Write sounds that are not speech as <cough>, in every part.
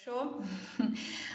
Show. <laughs>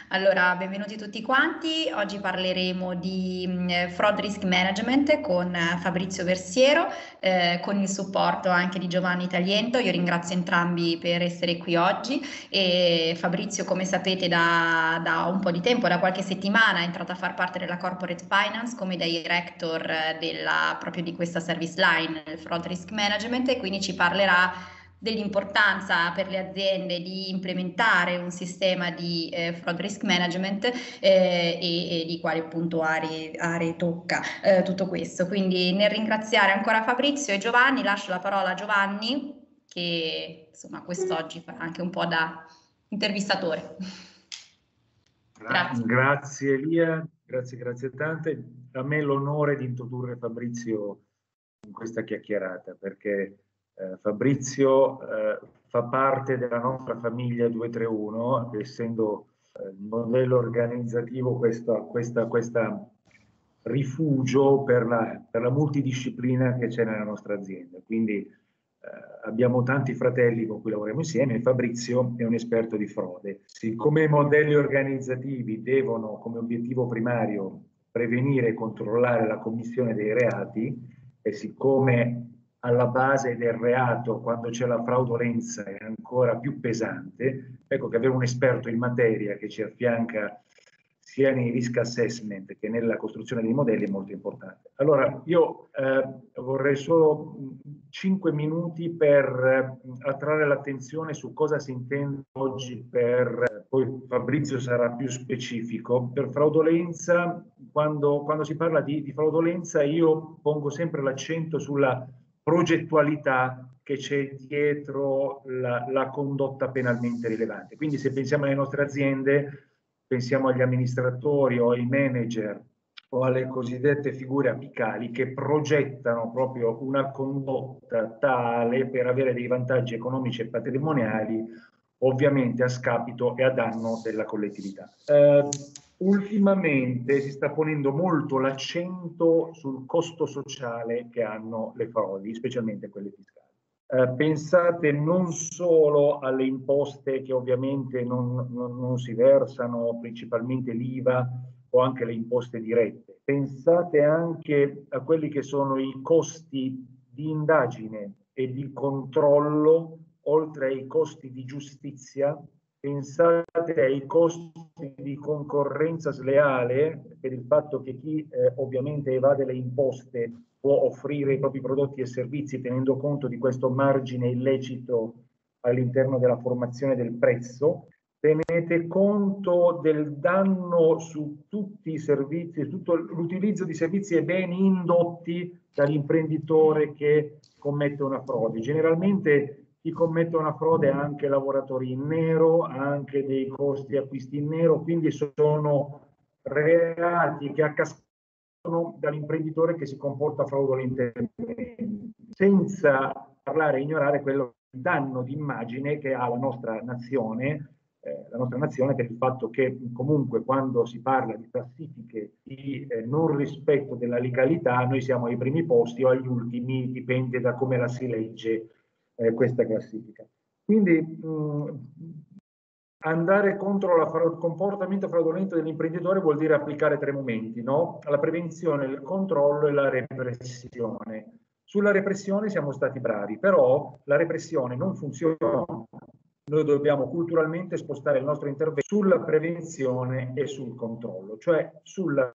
Allora, benvenuti tutti quanti. Oggi parleremo di eh, fraud risk management con eh, Fabrizio Versiero, eh, con il supporto anche di Giovanni Taliento. Io ringrazio entrambi per essere qui oggi. E Fabrizio, come sapete, da, da, un po' di tempo, da qualche settimana, è entrato a far parte della corporate finance come director eh, della, proprio di questa service line, il fraud risk management, e quindi ci parlerà dell'importanza per le aziende di implementare un sistema di eh, fraud risk management eh, e, e, di quali appunto aree, aree tocca eh, tutto questo. Quindi nel ringraziare ancora Fabrizio e Giovanni, lascio la parola a Giovanni che insomma quest'oggi farà anche un po' da intervistatore. Grazie. grazie Elia, grazie, grazie tante. A me l'onore di introdurre Fabrizio in questa chiacchierata perché eh, Fabrizio eh, fa parte della nostra famiglia 231, essendo eh, il modello organizzativo questo questa, questa rifugio per la, per la, multidisciplina che c'è nella nostra azienda. Quindi eh, abbiamo tanti fratelli con cui lavoriamo insieme Fabrizio è un esperto di frode. Siccome i modelli organizzativi devono come obiettivo primario prevenire e controllare la commissione dei reati e siccome alla base del reato quando c'è la fraudolenza è ancora più pesante, ecco che avere un esperto in materia che ci affianca sia nei risk assessment che nella costruzione dei modelli è molto importante. Allora, io eh, vorrei solo 5 minuti per eh, attrarre l'attenzione su cosa si intende oggi per, eh, poi Fabrizio sarà più specifico, per fraudolenza, quando, quando si parla di, di fraudolenza io pongo sempre l'accento sulla progettualità che c'è dietro la, la, condotta penalmente rilevante. Quindi se pensiamo alle nostre aziende, pensiamo agli amministratori o ai manager o alle cosiddette figure apicali che progettano proprio una condotta tale per avere dei vantaggi economici e patrimoniali, ovviamente a scapito e a danno della collettività. Eh, ultimamente si sta ponendo molto l'accento sul costo sociale che hanno le frodi, specialmente quelle fiscali. Eh, pensate non solo alle imposte che ovviamente non, non, non si versano, principalmente l'IVA o anche le imposte dirette, pensate anche a quelli che sono i costi di indagine e di controllo, oltre ai costi di giustizia pensate ai costi di concorrenza sleale per il fatto che chi eh, ovviamente evade le imposte può offrire i propri prodotti e servizi tenendo conto di questo margine illecito all'interno della formazione del prezzo, tenete conto del danno su tutti i servizi, tutto l'utilizzo di servizi e beni indotti dall'imprenditore che commette una frode. Generalmente chi commette una frode ha anche lavoratori in nero, anche dei costi acquisti in nero, quindi sono reati che accascano dall'imprenditore che si comporta fraudolentemente, senza parlare e ignorare quello danno d'immagine che ha la nostra nazione eh, la nostra nazione per il fatto che comunque quando si parla di classifiche di eh, non rispetto della legalità noi siamo ai primi posti o agli ultimi, dipende da come la si legge eh, questa classifica. Quindi mh, mm, andare contro il fra comportamento fraudolento dell'imprenditore vuol dire applicare tre momenti, no? la prevenzione, il controllo e la repressione. Sulla repressione siamo stati bravi, però la repressione non funziona. Noi dobbiamo culturalmente spostare il nostro intervento sulla prevenzione e sul controllo, cioè sulla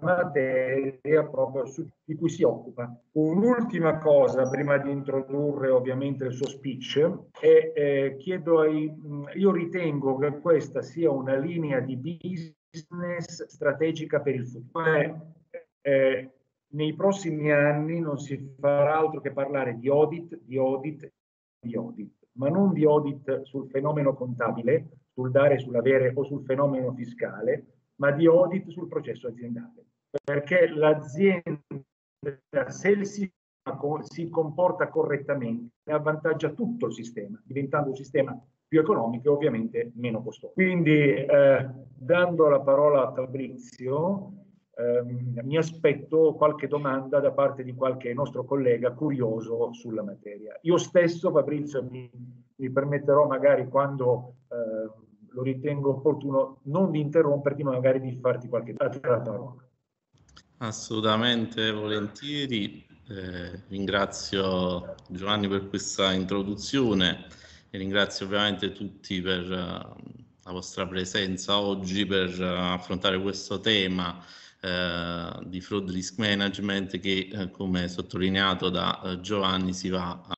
materia proprio su, di cui si occupa. Un'ultima cosa prima di introdurre ovviamente il suo speech è, eh, chiedo ai, io ritengo che questa sia una linea di business strategica per il futuro. Eh, eh, nei prossimi anni non si farà altro che parlare di audit, di audit, di audit, ma non di audit sul fenomeno contabile, sul dare, sull'avere o sul fenomeno fiscale, ma di audit sul processo aziendale. Perché l'azienda, se il sistema si comporta correttamente, avvantaggia tutto il sistema, diventando un sistema più economico e ovviamente meno costoso. Quindi, eh, dando la parola a Fabrizio, ehm, mi aspetto qualche domanda da parte di qualche nostro collega curioso sulla materia. Io stesso, Fabrizio, mi, mi permetterò magari quando... Eh, lo ritengo opportuno non di interromperti, ma magari di farti qualche altra parola. Assolutamente, volentieri. Eh, ringrazio Giovanni per questa introduzione e ringrazio ovviamente tutti per eh, la vostra presenza oggi per eh, affrontare questo tema uh, di fraud risk management che, come sottolineato da Giovanni, si va a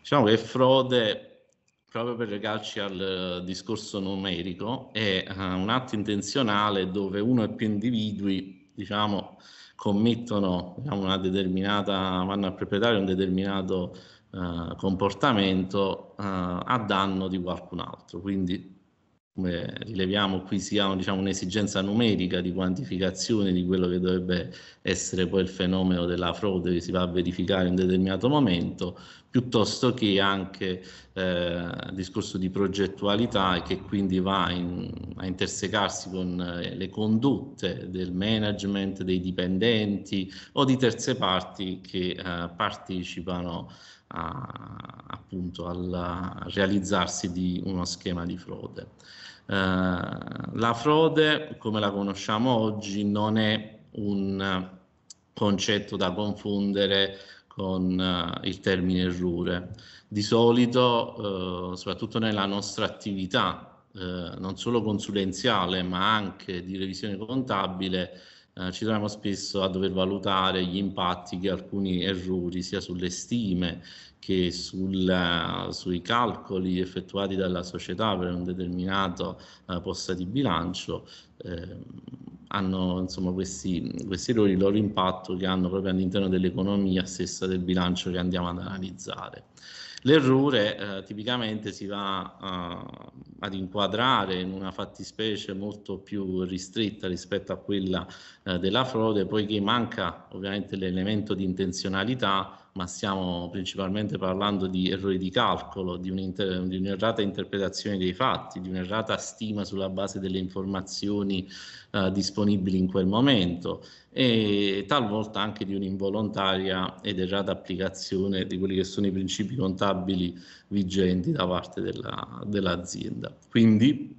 Diciamo che frode, proprio per legarci al eh, discorso numerico, è eh, un atto intenzionale dove uno o più individui, diciamo, commettono diciamo, una determinata, vanno a perpetrare un determinato eh, comportamento eh, a danno di qualcun altro. Quindi come rileviamo qui sia diciamo, un'esigenza numerica di quantificazione di quello che dovrebbe essere poi il fenomeno della frode che si va a verificare in un determinato momento, piuttosto che anche eh, discorso di progettualità e che quindi va in, a intersecarsi con eh, le condotte del management, dei dipendenti o di terze parti che eh, partecipano a, appunto al realizzarsi di uno schema di frode. Eh, la frode, come la conosciamo oggi, non è un concetto da confondere con eh, il termine errore. Di solito, eh, soprattutto nella nostra attività, eh, non solo consulenziale, ma anche di revisione contabile, eh, ci troviamo spesso a dover valutare gli impatti che alcuni errori sia sulle stime che sul, eh, sui calcoli effettuati dalla società per un determinato eh, posta di bilancio eh, hanno insomma, questi, questi errori il loro impatto che hanno proprio all'interno dell'economia stessa del bilancio che andiamo ad analizzare. L'errore eh, tipicamente si va a, eh, ad inquadrare in una fattispecie molto più ristretta rispetto a quella eh, della frode, poiché manca ovviamente l'elemento di intenzionalità ma stiamo principalmente parlando di errori di calcolo, di, un'inter- di un'errata interpretazione dei fatti, di un'errata stima sulla base delle informazioni eh, disponibili in quel momento e talvolta anche di un'involontaria ed errata applicazione di quelli che sono i principi contabili vigenti da parte della, dell'azienda. Quindi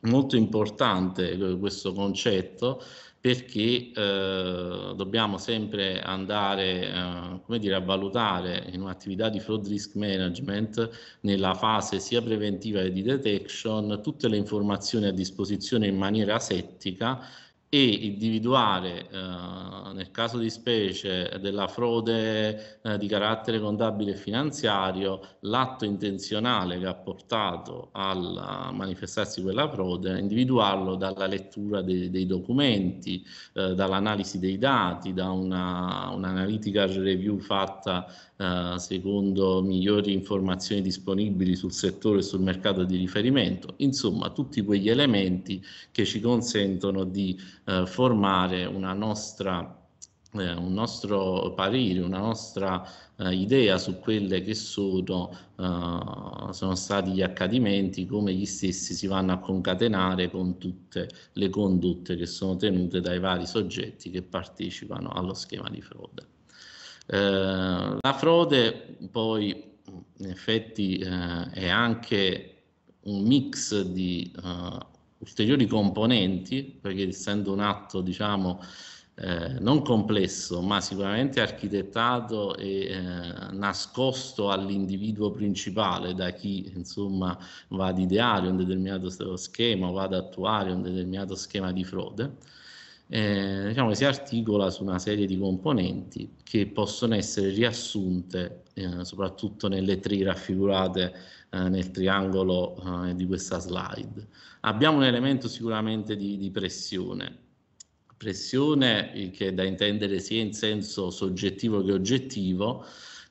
molto importante eh, questo concetto perché eh, dobbiamo sempre andare eh, come dire, a valutare in un'attività di fraud risk management nella fase sia preventiva che di detection tutte le informazioni a disposizione in maniera settica e individuare eh, nel caso di specie della frode eh, di carattere contabile e finanziario l'atto intenzionale che ha portato a manifestarsi quella frode, individuarlo dalla lettura de dei documenti, eh, dall'analisi dei dati, da una, un'analitical review fatta eh, secondo migliori informazioni disponibili sul settore e sul mercato di riferimento, insomma tutti quegli elementi che ci consentono di eh, formare nostra, eh, un nostro parere, una nostra eh, idea su quelle che sono, eh, sono stati gli accadimenti, come gli stessi si vanno a concatenare con tutte le condotte che sono tenute dai vari soggetti che partecipano allo schema di frode. Eh, la frode poi in effetti eh, è anche un mix di eh, ulteriori componenti, perché essendo un atto diciamo, eh, non complesso, ma sicuramente architettato e eh, nascosto all'individuo principale da chi insomma, va ad ideare un determinato schema o va ad attuare un determinato schema di frode eh, diciamo che si articola su una serie di componenti che possono essere riassunte eh, soprattutto nelle tre raffigurate eh, nel triangolo eh, di questa slide. Abbiamo un elemento sicuramente di, di pressione, pressione eh, che è da intendere sia in senso soggettivo che oggettivo,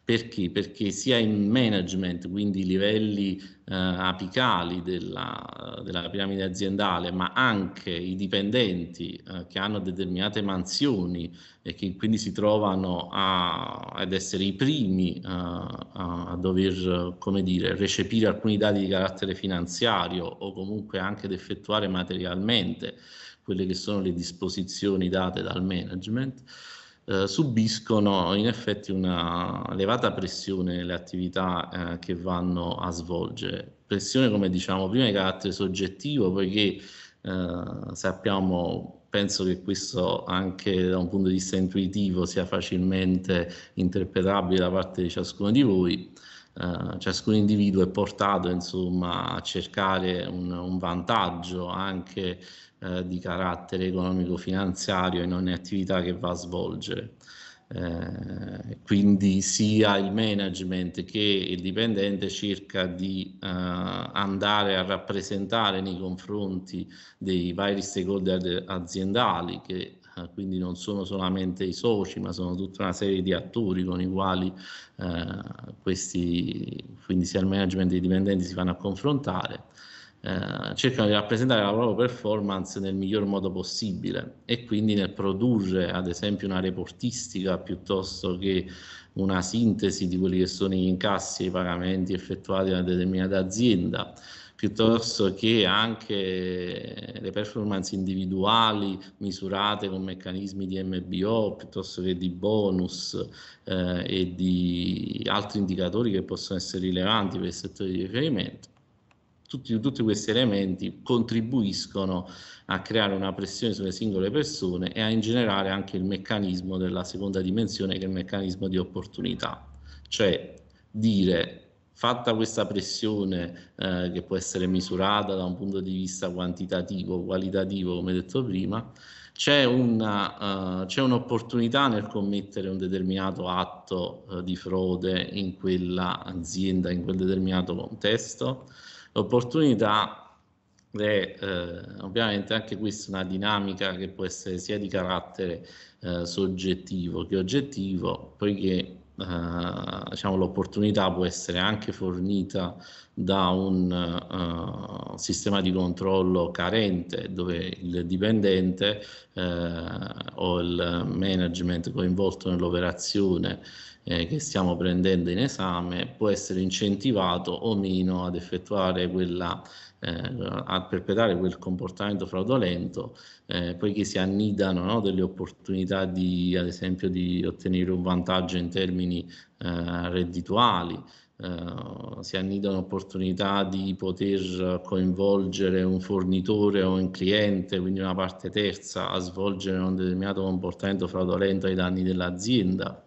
perché? Perché sia in management, quindi livelli eh, apicali della, della, piramide aziendale, ma anche i dipendenti eh, che hanno determinate mansioni e che quindi si trovano a, ad essere i primi eh, a dover, come dire, recepire alcuni dati di carattere finanziario o comunque anche ad effettuare materialmente quelle che sono le disposizioni date dal management eh, subiscono in effetti una elevata pressione nelle attività eh, che vanno a svolgere. Pressione, come diciamo prima, di carattere soggettivo, poiché eh, sappiamo penso che questo anche da un punto di vista intuitivo sia facilmente interpretabile da parte di ciascuno di voi. Uh, ciascun individuo è portato insomma, a cercare un, un vantaggio anche eh, di carattere economico-finanziario in ogni attività che va a svolgere. Eh, quindi sia il management che il dipendente cerca di eh, andare a rappresentare nei confronti dei vari stakeholder aziendali che eh, quindi non sono solamente i soci ma sono tutta una serie di attori con i quali eh, questi quindi sia il management che i dipendenti si vanno a confrontare eh, cercano di rappresentare la loro performance nel miglior modo possibile e quindi nel produrre ad esempio una reportistica piuttosto che una sintesi di quelli che sono gli incassi e i pagamenti effettuati da una determinata azienda piuttosto che anche le performance individuali misurate con meccanismi di MBO piuttosto che di bonus eh, e di altri indicatori che possono essere rilevanti per il settore di riferimento tutti, tutti, questi elementi contribuiscono a creare una pressione sulle singole persone e a in generale anche il meccanismo della seconda dimensione che è il meccanismo di opportunità, cioè dire fatta questa pressione eh, che può essere misurata da un punto di vista quantitativo, qualitativo come detto prima, c'è, una, uh, c'è, un'opportunità nel commettere un determinato atto uh, di frode in quella azienda, in quel determinato contesto L'opportunità è eh, ovviamente anche questa una dinamica che può essere sia di carattere eh, soggettivo che oggettivo, poiché eh, diciamo, l'opportunità può essere anche fornita da un uh, sistema di controllo carente dove il dipendente uh, o il management coinvolto nell'operazione eh, che stiamo prendendo in esame può essere incentivato o meno ad effettuare quella eh, a perpetrare quel comportamento fraudolento, eh, poiché si annidano no, delle opportunità di, ad esempio, di ottenere un vantaggio in termini eh, reddituali, eh, si annidano opportunità di poter coinvolgere un fornitore o un cliente, quindi una parte terza, a svolgere un determinato comportamento fraudolento ai danni dell'azienda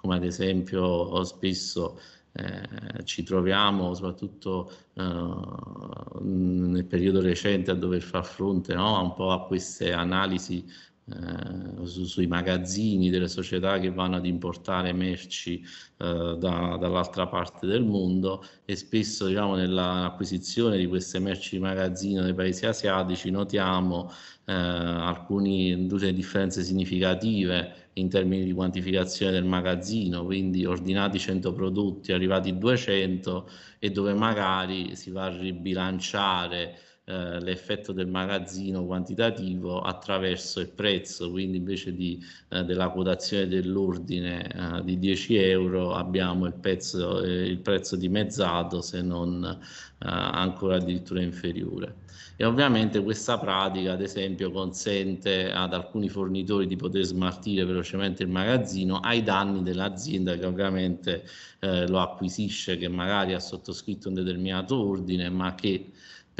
come ad esempio spesso eh, ci troviamo soprattutto eh, nel periodo recente a dover far fronte no? un po' a queste analisi eh, su, sui magazzini delle società che vanno ad importare merci eh, da, dall'altra parte del mondo e spesso diciamo, nell'acquisizione di queste merci di magazzino nei paesi asiatici notiamo eh, alcune differenze significative in termini di quantificazione del magazzino, quindi ordinati 100 prodotti, arrivati 200 e dove magari si va a ribilanciare eh, l'effetto del magazzino quantitativo attraverso il prezzo, quindi invece di, eh, della quotazione dell'ordine eh, di 10 euro abbiamo il, pezzo, eh, il prezzo dimezzato se non eh, ancora addirittura inferiore. E ovviamente questa pratica, ad esempio, consente ad alcuni fornitori di poter smaltire velocemente il magazzino ai danni dell'azienda che ovviamente lo acquisisce, che magari ha sottoscritto un determinato ordine, ma che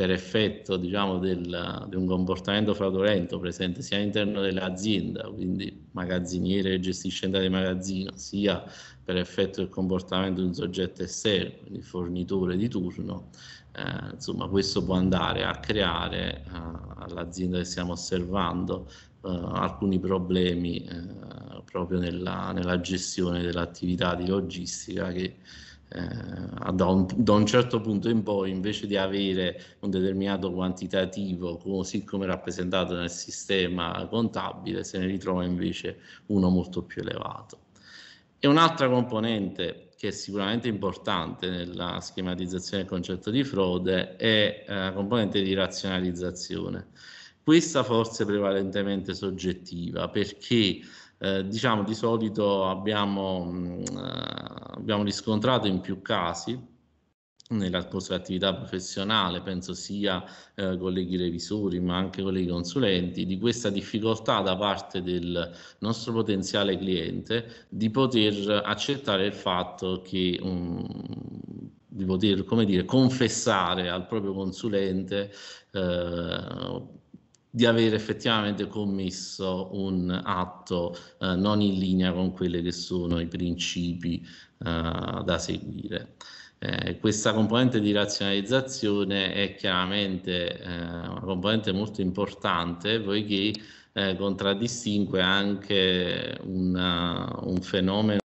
per effetto diciamo, del, di un comportamento fraudolento presente sia all'interno dell'azienda, quindi magazziniere che gestisce entrate di magazzino, sia per effetto del comportamento di un soggetto esterno, quindi fornitore di turno, eh, insomma questo può andare a creare eh, all'azienda che stiamo osservando eh, alcuni problemi eh, proprio nella, nella gestione dell'attività di logistica che eh, da, un, da, un, certo punto in poi invece di avere un determinato quantitativo così come rappresentato nel sistema contabile se ne ritrova invece uno molto più elevato. E un'altra componente che è sicuramente importante nella schematizzazione del concetto di frode è eh, la componente di razionalizzazione. Questa forse è prevalentemente soggettiva perché eh, diciamo di solito abbiamo, mh, mm, eh, abbiamo riscontrato in più casi nella vostra attività professionale, penso sia eh, colleghi revisori ma anche colleghi consulenti, di questa difficoltà da parte del nostro potenziale cliente di poter accettare il fatto che um, di poter, come dire, confessare al proprio consulente eh, di aver effettivamente commesso un atto eh, non in linea con quelli che sono i principi eh, da seguire. Eh, questa componente di razionalizzazione è chiaramente eh, una componente molto importante poiché eh, contraddistingue anche una, un fenomeno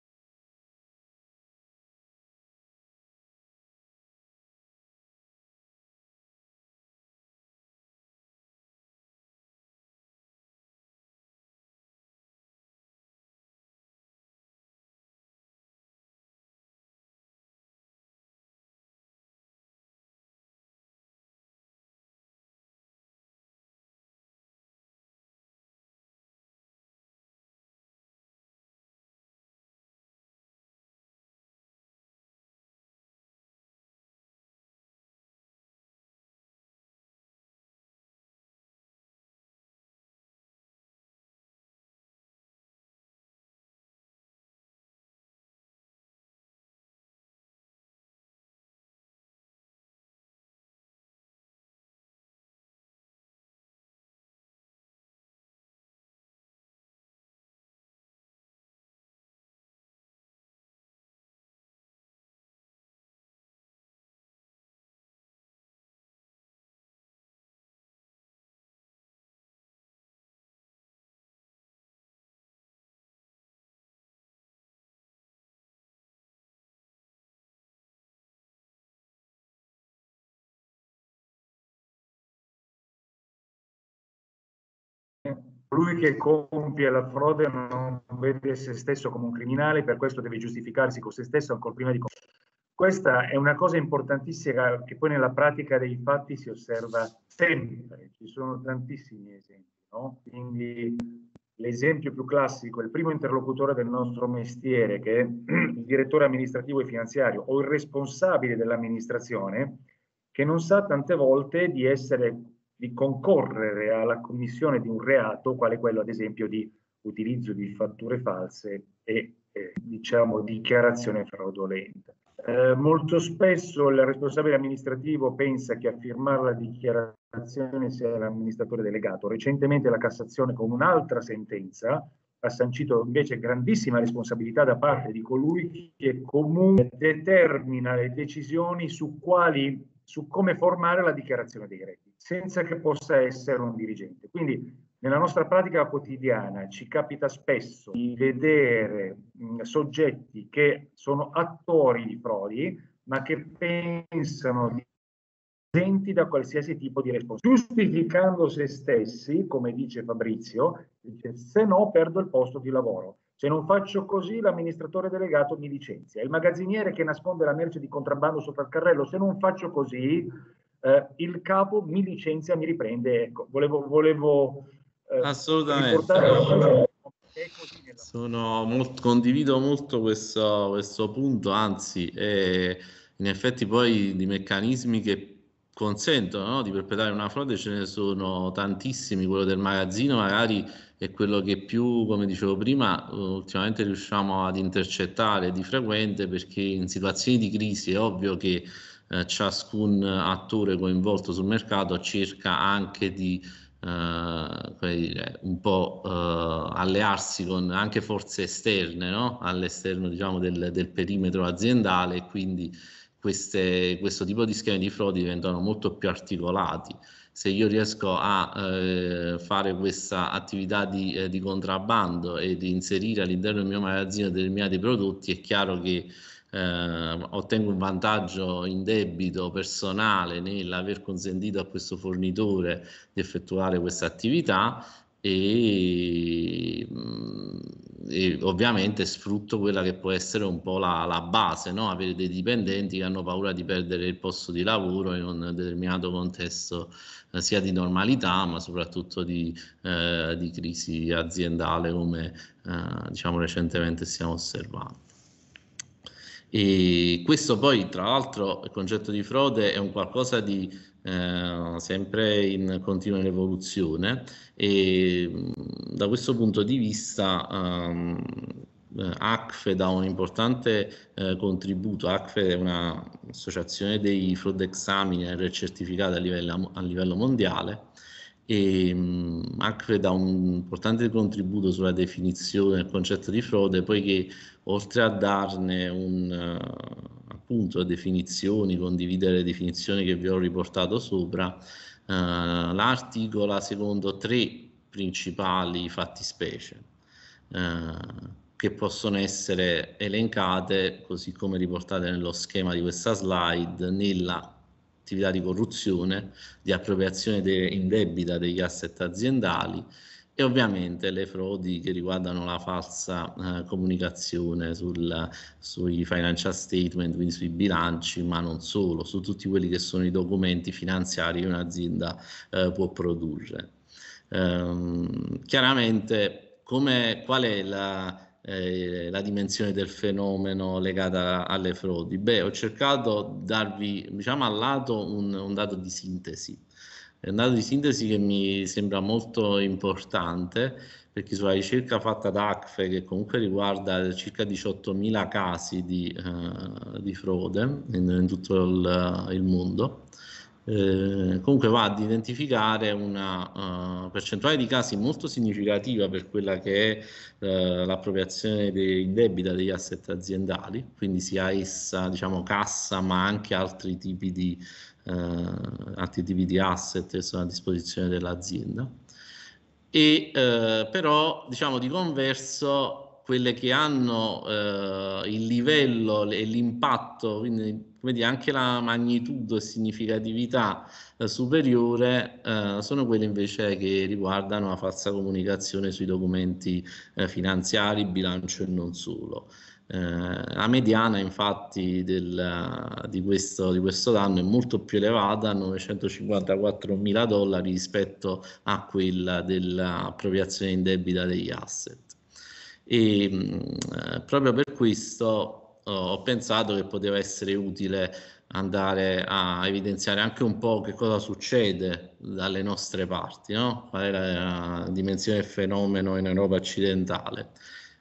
Colui che compie la frode non vede se stesso come un criminale, per questo deve giustificarsi con se stesso ancora prima di... Questa è una cosa importantissima che poi nella pratica dei fatti si osserva sempre, ci sono tantissimi esempi, no? Quindi l'esempio più classico, il primo interlocutore del nostro mestiere, che è il direttore amministrativo e finanziario o il responsabile dell'amministrazione, che non sa tante volte di essere di concorrere alla commissione di un reato, quale quello ad esempio di utilizzo di fatture false e eh, diciamo dichiarazione fraudolenta. Eh, molto spesso il responsabile amministrativo pensa che a firmare la dichiarazione sia l'amministratore delegato. Recentemente la Cassazione con un'altra sentenza ha sancito invece grandissima responsabilità da parte di colui che comunque determina le decisioni su quali su come formare la dichiarazione dei redditi senza che possa essere un dirigente. Quindi nella nostra pratica quotidiana ci capita spesso di vedere mh, soggetti che sono attori di prodi, ma che pensano di esenti da qualsiasi tipo di responsabilità, giustificando se stessi, come dice Fabrizio, dice, se no perdo il posto di lavoro. Se non faccio così, l'amministratore delegato mi licenzia. Il magazziniere che nasconde la merce di contrabbando sopra il carrello, se non faccio così, eh, il capo mi licenzia, mi riprende. Ecco, volevo, volevo eh, assolutamente. Sono molto, condivido molto questo, questo punto, anzi, eh, in effetti poi di meccanismi che consentono no, di perpetrare una frode ce ne sono tantissimi, quello del magazzino magari è quello che più, come dicevo prima, ultimamente riusciamo ad intercettare di frequente perché in situazioni di crisi è ovvio che eh, ciascun attore coinvolto sul mercato cerca anche di eh, dire, eh, un po' eh, allearsi con anche forze esterne, no? all'esterno diciamo, del, del, perimetro aziendale e quindi queste, questo tipo di schemi di frodi diventano molto più articolati se io riesco a eh, fare questa attività di, eh, di contrabbando e di inserire all'interno del mio magazzino determinati prodotti, è chiaro che eh, ottengo un vantaggio in debito personale nell'aver consentito a questo fornitore di effettuare questa attività e, mm, e, ovviamente sfrutto quella che può essere un po' la, la base, no? avere dei dipendenti che hanno paura di perdere il posto di lavoro in un determinato contesto eh, sia di normalità ma soprattutto di, eh, di crisi aziendale come eh, diciamo recentemente stiamo osservando. E questo poi, tra l'altro, il concetto di frode è un qualcosa di eh, sempre in continua evoluzione e mm, da questo punto di vista um, ACFE dà un importante eh, contributo. ACFE è un'associazione dei frode examiner certificati a a livello mondiale e mh, mm, ACRE dà un importante contributo sulla definizione del concetto di frode, poiché oltre a darne un, uh, appunto definizioni, condividere le definizioni che vi ho riportato sopra, uh, eh, l'articola secondo tre principali fattispecie. Uh, eh, che possono essere elencate, così come riportate nello schema di questa slide, nella attività di corruzione, di appropriazione de- debita degli asset aziendali e ovviamente le frodi che riguardano la falsa eh, comunicazione sul, sui financial statement, quindi sui bilanci, ma non solo, su tutti quelli che sono i documenti finanziari che un'azienda eh, può produrre. Ehm, chiaramente, come, qual è la, eh, la dimensione del fenomeno legata alle frodi? Beh, ho cercato di darvi, diciamo, al lato un, un dato di sintesi. È un dato di sintesi che mi sembra molto importante perché sulla ricerca fatta da ACFE, che comunque riguarda circa 18.000 casi di, eh, di frode in, in tutto il, il mondo, eh, comunque va ad identificare una uh, percentuale di casi molto significativa per quella che è uh, l'appropriazione in debita degli asset aziendali, quindi sia essa diciamo, cassa ma anche altri tipi di, uh, altri tipi di asset che sono a disposizione dell'azienda. E però diciamo di converso quelle che hanno il livello e l'impatto, quindi vedi anche la magnitudo e significatività eh, superiore eh, sono quelle invece che riguardano la falsa comunicazione sui documenti eh, finanziari, bilancio e non solo. Eh, la mediana infatti del, eh, di, questo, di, questo, danno è molto più elevata, 954 mila dollari rispetto a quella dell'appropriazione in debita degli asset. E mh, mm, eh, proprio per questo ho pensato che poteva essere utile andare a evidenziare anche un po' che cosa succede dalle nostre parti, no? qual è la dimensione del fenomeno in Europa occidentale.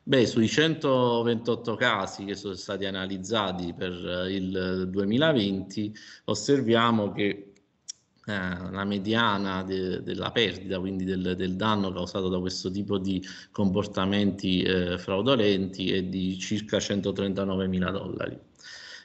Beh, sui 128 casi che sono stati analizzati per eh, il 2020, osserviamo che eh, la mediana de, della perdita, quindi del, del, danno causato da questo tipo di comportamenti eh, fraudolenti è di circa 139 mila dollari.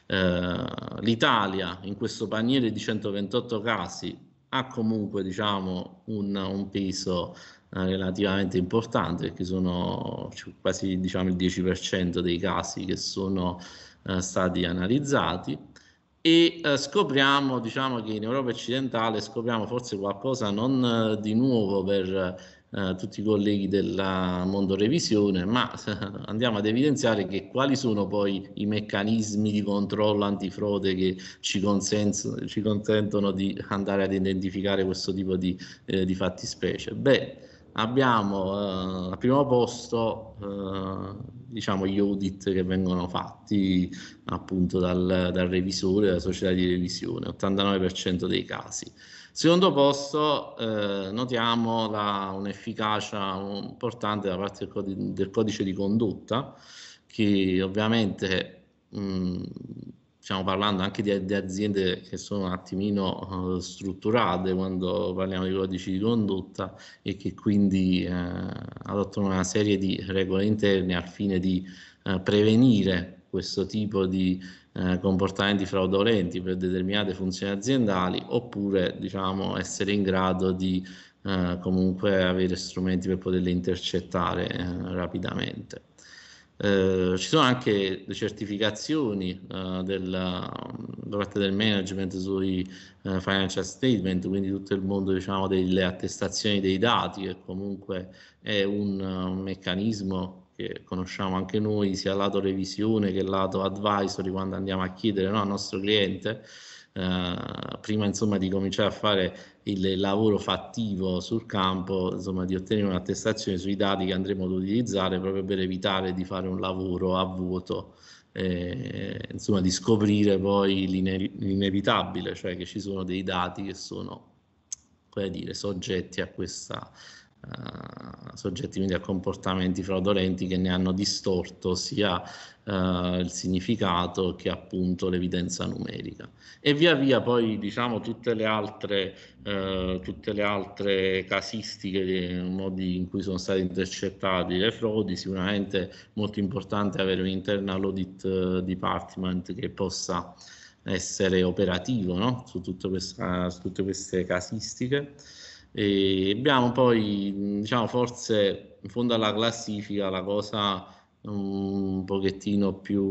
Eh, L'Italia in questo paniere di 128 casi ha comunque diciamo, un, un peso eh, relativamente importante perché sono quasi diciamo, il 10% dei casi che sono eh, stati analizzati e eh, scopriamo, diciamo che in Europa occidentale scopriamo forse qualcosa non eh, di nuovo per eh, tutti i colleghi del mondo revisione, ma eh, andiamo ad evidenziare che quali sono poi i meccanismi di controllo antifrode che ci, ci consentono di andare ad identificare questo tipo di, eh, di fattispecie. Beh, abbiamo eh, al primo posto eh, diciamo gli audit che vengono fatti appunto dal, dal revisore, dalla società di revisione, 89% dei casi. Secondo posto eh, notiamo la, un'efficacia importante da parte del, codice, del codice di condotta che ovviamente mh, mm, stiamo parlando anche di, di, aziende che sono un attimino uh, strutturate quando parliamo di codici di condotta e che quindi uh, adottano una serie di regole interne al fine di uh, prevenire questo tipo di comportamenti fraudolenti per determinate funzioni aziendali oppure diciamo essere in grado di comunque avere strumenti per poterle intercettare rapidamente. Eh, ci sono anche le certificazioni eh, della, da parte del management sui eh, financial statement, quindi tutto il mondo diciamo, delle attestazioni dei dati, che comunque è un, un meccanismo che conosciamo anche noi, sia lato revisione che lato advisory, quando andiamo a chiedere no, al nostro cliente eh, prima insomma, di cominciare a fare il lavoro fattivo sul campo, insomma, di ottenere un'attestazione sui dati che andremo ad utilizzare proprio per evitare di fare un lavoro a vuoto. Eh, insomma, di scoprire poi l'inevitabile, cioè che ci sono dei dati che sono dire, soggetti a questa eh, soggetti a comportamenti fraudolenti che ne hanno distorto sia eh, il significato che appunto l'evidenza numerica. E via via poi diciamo tutte le altre, eh, tutte le altre casistiche, dei eh, modi in cui sono state intercettate le frodi, sicuramente molto importante avere un internal audit eh, department che possa essere operativo no? su, questa, su tutte queste casistiche. E abbiamo poi, diciamo, forse in fondo alla classifica la cosa un pochettino più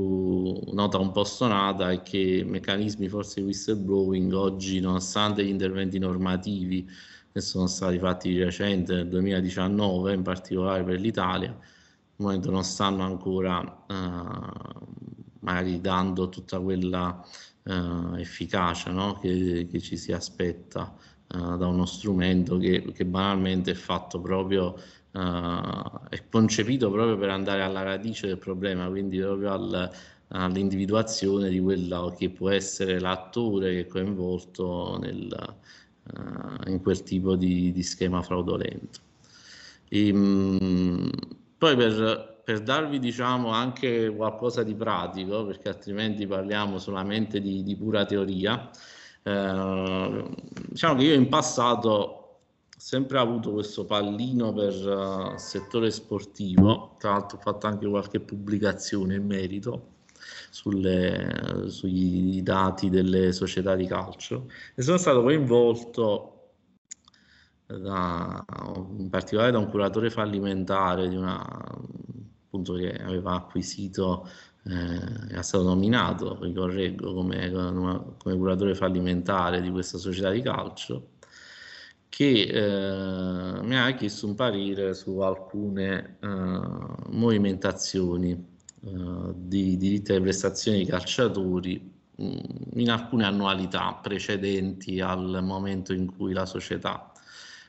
nota, un po' stonata, è che i meccanismi forse di whistleblowing oggi, nonostante gli interventi normativi che sono stati fatti di recente, nel 2019 in particolare per l'Italia, al momento non stanno ancora eh, magari dando tutta quella eh, efficacia no? che, che, ci si aspetta uh, da uno strumento che, che, banalmente è fatto proprio, uh, è concepito proprio per andare alla radice del problema, quindi proprio al, all'individuazione di quello che può essere l'attore che è coinvolto nel, uh, in quel tipo di, di schema fraudolento. E, ehm, mh, poi per, per, darvi diciamo anche qualcosa di pratico, perché altrimenti parliamo solamente di, di pura teoria, eh, diciamo che io in passato ho sempre avuto questo pallino per il uh, eh, settore sportivo, tra l'altro ho fatto anche qualche pubblicazione in merito sulle, sui dati delle società di calcio e sono stato coinvolto da, in particolare da un curatore fallimentare di una, appunto, che aveva acquisito eh, era stato nominato, ricorreggo, come, come, curatore fallimentare di questa società di calcio, che eh, mi ha chiesto un parere su alcune eh, movimentazioni eh, di diritti alle prestazioni dei calciatori mm, in alcune annualità precedenti al momento in cui la società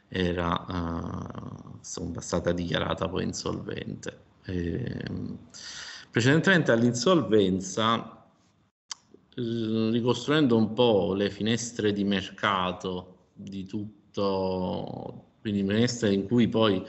era uh, stata dichiarata poi insolvente. E, ehm, Precedentemente all'insolvenza, eh, ricostruendo un po' le finestre di mercato di tutto, quindi finestre in cui poi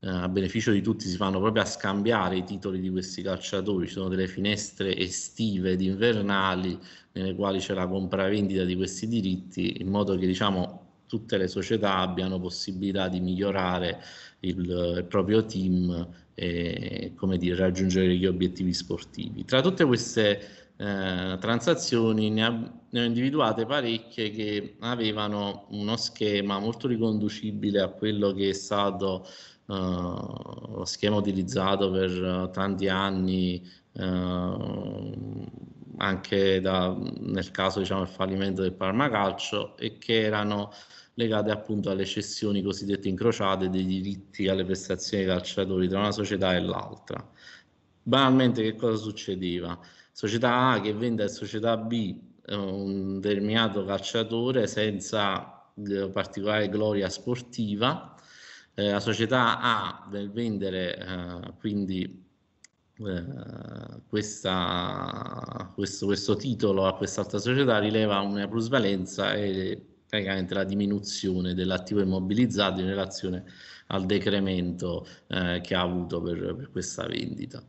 eh, a beneficio di tutti si fanno proprio a scambiare i titoli di questi calciatori, ci sono delle finestre estive ed invernali nelle quali c'è la compravendita di questi diritti in modo che diciamo tutte le società abbiano possibilità di migliorare il, il proprio team e dire, raggiungere gli obiettivi sportivi. Tra tutte queste eh, transazioni ne, ha, ne ho individuate parecchie che avevano uno schema molto riconducibile a quello che è stato eh, lo schema utilizzato per eh, tanti anni eh, anche da, nel caso diciamo, del fallimento del Parma Calcio e che erano legate appunto alle cessioni cosiddette incrociate dei diritti alle prestazioni dei calciatori tra una società e l'altra. Banalmente che cosa succedeva? Società A che vende a società B eh, un determinato calciatore senza eh, particolare gloria sportiva, eh, la società A nel vendere eh, quindi eh, questa, questo, questo titolo a quest'altra società rileva una plusvalenza e praticamente la diminuzione dell'attivo immobilizzato in relazione al decremento eh, che ha avuto per, per, questa vendita.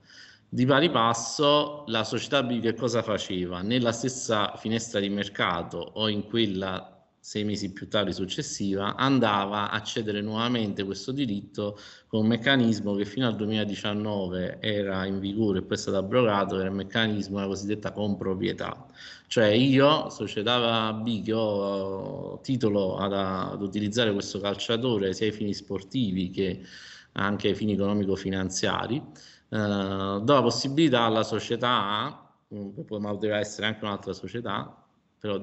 Di pari passo la società B che cosa faceva? Nella stessa finestra di mercato o in quella sei mesi più tardi successiva, andava a cedere nuovamente questo diritto con un meccanismo che fino al 2019 era in vigore e poi è stato abrogato, era il meccanismo della cosiddetta comproprietà. Cioè io, società B, che ho titolo ad, ad utilizzare questo calciatore sia ai fini sportivi che anche ai fini economico-finanziari, eh, do la possibilità alla società A, ma deve essere anche un'altra società, però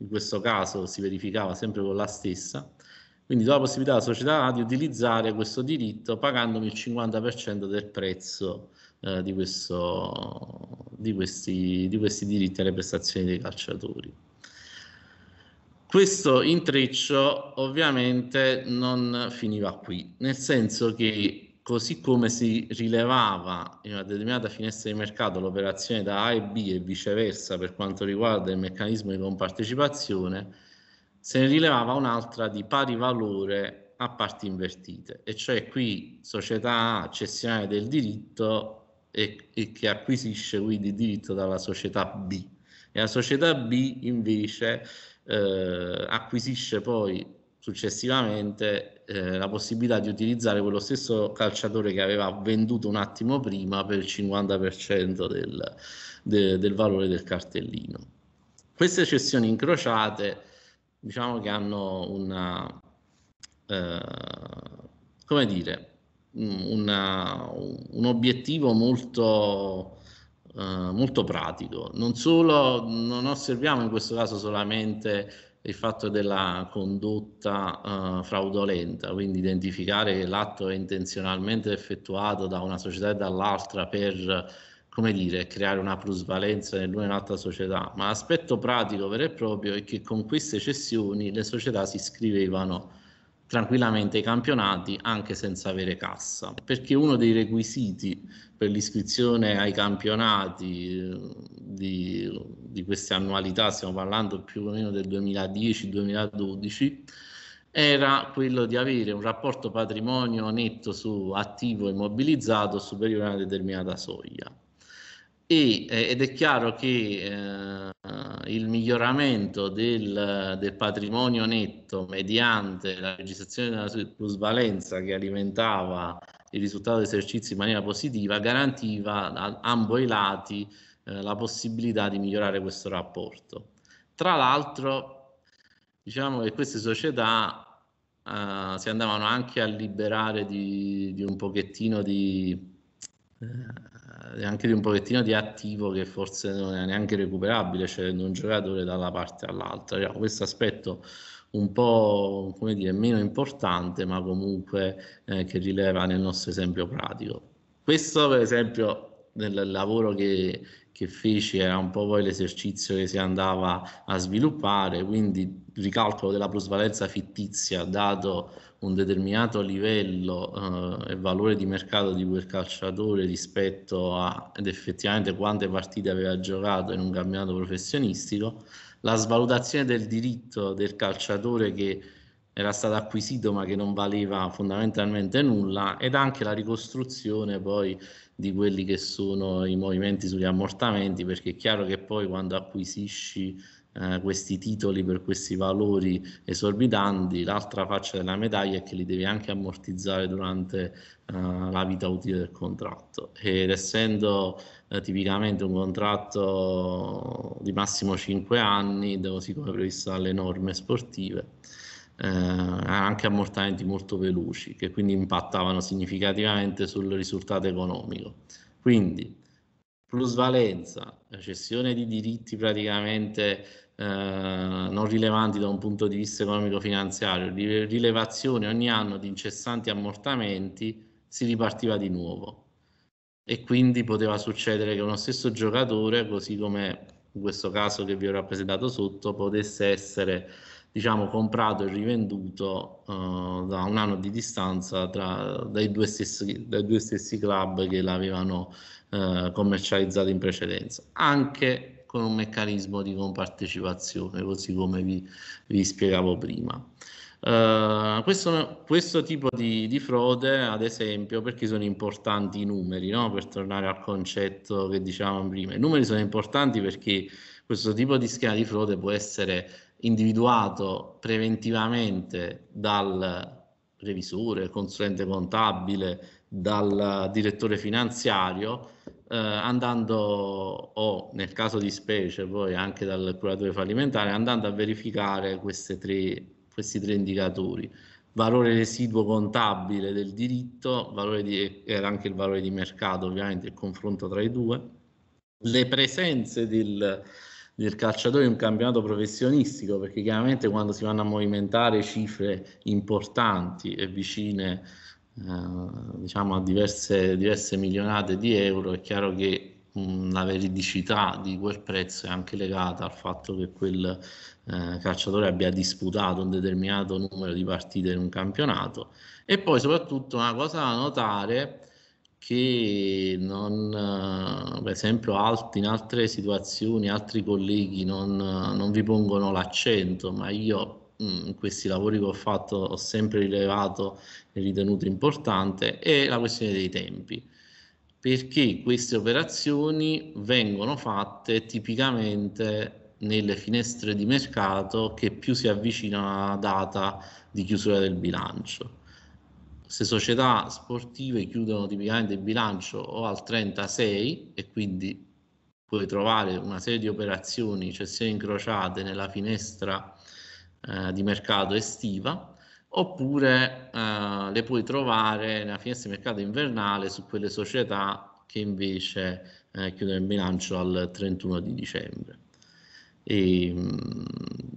in questo caso si verificava sempre con la stessa, quindi do la possibilità alla società A di utilizzare questo diritto pagandomi il 50% del prezzo eh, di, questo, di, questi, di questi diritti alle prestazioni dei calciatori. Questo intreccio ovviamente non finiva qui, nel senso che così come si rilevava in una determinata finestra di mercato l'operazione da A e B e viceversa per quanto riguarda il meccanismo di compartecipazione, se ne rilevava un'altra di pari valore a parti invertite, e cioè qui società A cessionaria del diritto e, e che acquisisce quindi diritto dalla società B. E la società B invece eh, acquisisce poi successivamente eh, la possibilità di utilizzare quello stesso calciatore che aveva venduto un attimo prima per il 50% del, de, del valore del cartellino. Queste cessioni incrociate diciamo che hanno una, eh, come dire, una, un obiettivo molto, eh, molto pratico. Non solo, non osserviamo in questo caso solamente il fatto della condotta uh, fraudolenta, quindi identificare che l'atto è intenzionalmente effettuato da una società e dall'altra per come dire, creare una plusvalenza nell'una e nell'altra società, ma l'aspetto pratico vero e proprio è che con queste cessioni le società si iscrivevano tranquillamente i campionati anche senza avere cassa, perché uno dei requisiti per l'iscrizione ai campionati eh, di, di queste annualità, stiamo parlando più o meno del 2010-2012, era quello di avere un rapporto patrimonio netto su attivo immobilizzato superiore a una determinata soglia. E, eh, ed è chiaro che eh, il miglioramento del, del, patrimonio netto mediante la registrazione della plusvalenza che alimentava il risultato dell'esercizio in maniera positiva garantiva da ambo i lati eh, la possibilità di migliorare questo rapporto. Tra l'altro diciamo che queste società eh, si andavano anche a liberare di, di un pochettino di... Eh, e eh, anche di un pochettino di attivo che forse non è neanche recuperabile, cioè di un giocatore dalla parte all'altra. Cioè, questo aspetto un po' come dire, meno importante, ma comunque eh, che rileva nel nostro esempio pratico. Questo, per esempio, nel lavoro che, che feci era un po' poi l'esercizio che si andava a sviluppare, quindi ricalcolo della plusvalenza fittizia dato un determinato livello eh, e valore di mercato di quel calciatore rispetto a, ed effettivamente quante partite aveva giocato in un campionato professionistico, la svalutazione del diritto del calciatore che era stato acquisito ma che non valeva fondamentalmente nulla ed anche la ricostruzione poi di quelli che sono i movimenti sugli ammortamenti perché è chiaro che poi quando acquisisci eh, questi titoli per questi valori esorbitanti, l'altra faccia della medaglia è che li devi anche ammortizzare durante eh, la vita utile del contratto ed essendo eh, tipicamente un contratto di massimo 5 anni, così come previsto dalle norme sportive, eh, anche ammortamenti molto veloci che quindi impattavano significativamente sul risultato economico. Quindi plusvalenza, cessione di diritti praticamente eh, non rilevanti da un punto di vista economico-finanziario, rilevazioni ogni anno di incessanti ammortamenti, si ripartiva di nuovo. E quindi poteva succedere che uno stesso giocatore, così come in questo caso che vi ho rappresentato sotto, potesse essere diciamo, comprato e rivenduto uh, da un anno di distanza tra, dai, due stessi, dai, due stessi, club che l'avevano uh, commercializzato in precedenza, anche con un meccanismo di compartecipazione, così come vi, vi spiegavo prima. Uh, questo, questo, tipo di, di, frode, ad esempio, perché sono importanti i numeri, no? per tornare al concetto che dicevamo prima, i numeri sono importanti perché questo tipo di schema di frode può essere individuato preventivamente dal revisore, consulente contabile, dal direttore finanziario, eh, andando o nel caso di specie poi anche dal curatore fallimentare, andando a verificare queste tre, questi tre indicatori. Valore residuo contabile del diritto, valore di, era anche il valore di mercato ovviamente, il confronto tra i due, le presenze del, del calciatore in un campionato professionistico, perché chiaramente quando si vanno a movimentare cifre importanti e vicine eh, diciamo a diverse, diverse milionate di euro, è chiaro che la veridicità di quel prezzo è anche legata al fatto che quel eh, calciatore abbia disputato un determinato numero di partite in un campionato e poi soprattutto una cosa da notare che non, per esempio alt, in altre situazioni altri colleghi non, non, vi pongono l'accento, ma io mm, in questi lavori che ho fatto ho sempre rilevato e ritenuto importante, è la questione dei tempi, perché queste operazioni vengono fatte tipicamente nelle finestre di mercato che più si avvicinano alla data di chiusura del bilancio se società sportive chiudono tipicamente il bilancio o al 36 e quindi puoi trovare una serie di operazioni, cessioni incrociate nella finestra eh, di mercato estiva, oppure eh, le puoi trovare nella finestra di mercato invernale su quelle società che invece eh, chiudono il bilancio al 31 di dicembre. E, mm,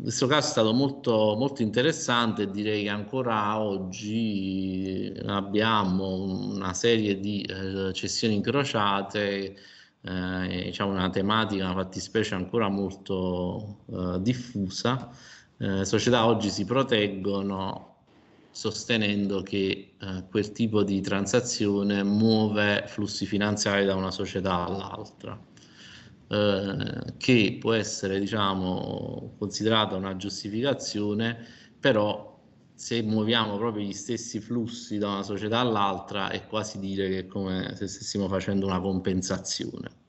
questo caso è stato molto, molto interessante direi che ancora oggi abbiamo una serie di eh, cessioni incrociate, eh, diciamo una tematica, una fattispecie ancora molto eh, diffusa. Eh, società oggi si proteggono sostenendo che eh, quel tipo di transazione muove flussi finanziari da una società all'altra. Eh, che può essere diciamo, considerata una giustificazione, però se muoviamo proprio gli stessi flussi da una società all'altra è quasi dire che è come se stessimo facendo una compensazione.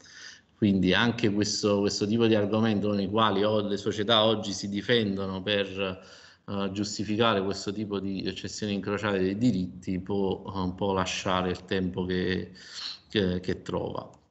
Quindi anche questo, questo tipo di argomento con i quali le società oggi si difendono per uh, giustificare questo tipo di cessione incrociata dei diritti può eh, un po' lasciare il tempo che, che, che trova.